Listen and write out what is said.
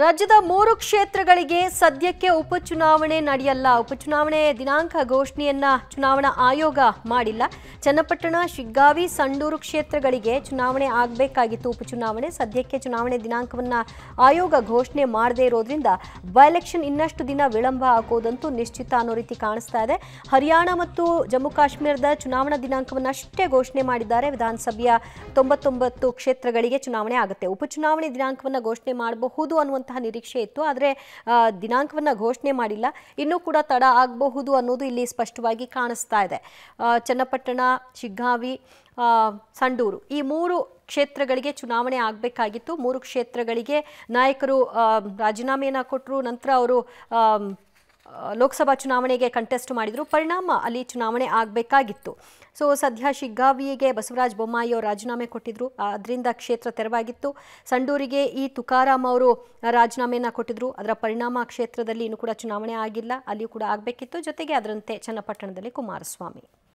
ರಾಜ್ಯದ ಮೂರು ಕ್ಷೇತ್ರಗಳಿಗೆ ಸದ್ಯಕ್ಕೆ ಉಪಚುನಾವಣೆ ನಡೆಯಲ್ಲ ಉಪಚುನಾವಣೆ ದಿನಾಂಕ ಘೋಷಣೆಯನ್ನ ಚುನಾವಣಾ ಆಯೋಗ ಮಾಡಿಲ್ಲ ಚನ್ನಪಟ್ಟಣ ಶಿಗ್ಗಾವಿ ಸಂಡೂರು ಕ್ಷೇತ್ರಗಳಿಗೆ ಚುನಾವಣೆ ಆಗಬೇಕಾಗಿತ್ತು ಉಪಚುನಾವಣೆ ಸದ್ಯಕ್ಕೆ ಚುನಾವಣೆ ದಿನಾಂಕವನ್ನ ಆಯೋಗ ಘೋಷಣೆ ಮಾಡದೇ ಇರೋದ್ರಿಂದ ಬೈಲೆಕ್ಷನ್ ಇನ್ನಷ್ಟು ದಿನ ವಿಳಂಬ ಆಗೋದಂತೂ ನಿಶ್ಚಿತ ಅನ್ನೋ ರೀತಿ ಕಾಣಿಸ್ತಾ ಇದೆ ಹರಿಯಾಣ ಮತ್ತು ಜಮ್ಮು ಕಾಶ್ಮೀರದ ಚುನಾವಣಾ ದಿನಾಂಕವನ್ನು ಅಷ್ಟೇ ಘೋಷಣೆ ಮಾಡಿದ್ದಾರೆ ವಿಧಾನಸಭೆಯ ತೊಂಬತ್ತೊಂಬತ್ತು ಕ್ಷೇತ್ರಗಳಿಗೆ ಚುನಾವಣೆ ಆಗುತ್ತೆ ಉಪಚುನಾವಣೆ ದಿನಾಂಕವನ್ನು ಘೋಷಣೆ ಮಾಡಬಹುದು ಅನ್ನುವಂಥ ಅನ್ನುವಂತಹ ನಿರೀಕ್ಷೆ ಇತ್ತು ಆದರೆ ದಿನಾಂಕವನ್ನು ಘೋಷಣೆ ಮಾಡಿಲ್ಲ ಇನ್ನೂ ಕೂಡ ತಡ ಆಗಬಹುದು ಅನ್ನೋದು ಇಲ್ಲಿ ಸ್ಪಷ್ಟವಾಗಿ ಕಾಣಿಸ್ತಾ ಇದೆ ಚನ್ನಪಟ್ಟಣ ಶಿಗ್ಗಾವಿ ಸಂಡೂರು ಈ ಮೂರು ಕ್ಷೇತ್ರಗಳಿಗೆ ಚುನಾವಣೆ ಆಗಬೇಕಾಗಿತ್ತು ಮೂರು ಕ್ಷೇತ್ರಗಳಿಗೆ ನಾಯಕರು ರಾಜೀನಾಮೆಯನ್ನು ಕೊಟ್ಟರು ನಂತರ ಅವರು ಲೋಕಸಭಾ ಚುನಾವಣೆಗೆ ಕಂಟೆಸ್ಟ್ ಮಾಡಿದರು ಪರಿಣಾಮ ಅಲ್ಲಿ ಚುನಾವಣೆ ಆಗಬೇಕಾಗಿತ್ತು ಸೊ ಸದ್ಯ ಶಿಗ್ಗಾವಿಗೆ ಬಸವರಾಜ ಬೊಮ್ಮಾಯಿ ಅವರು ರಾಜೀನಾಮೆ ಕೊಟ್ಟಿದ್ರು ಅದರಿಂದ ಕ್ಷೇತ್ರ ತೆರವಾಗಿತ್ತು ಸಂಡೂರಿಗೆ ಈ ತುಕಾರಾಮ್ ಅವರು ರಾಜೀನಾಮೆಯನ್ನು ಕೊಟ್ಟಿದ್ರು ಅದರ ಪರಿಣಾಮ ಕ್ಷೇತ್ರದಲ್ಲಿ ಇನ್ನೂ ಕೂಡ ಚುನಾವಣೆ ಆಗಿಲ್ಲ ಅಲ್ಲಿಯೂ ಕೂಡ ಆಗಬೇಕಿತ್ತು ಜೊತೆಗೆ ಅದರಂತೆ ಚನ್ನಪಟ್ಟಣದಲ್ಲಿ ಕುಮಾರಸ್ವಾಮಿ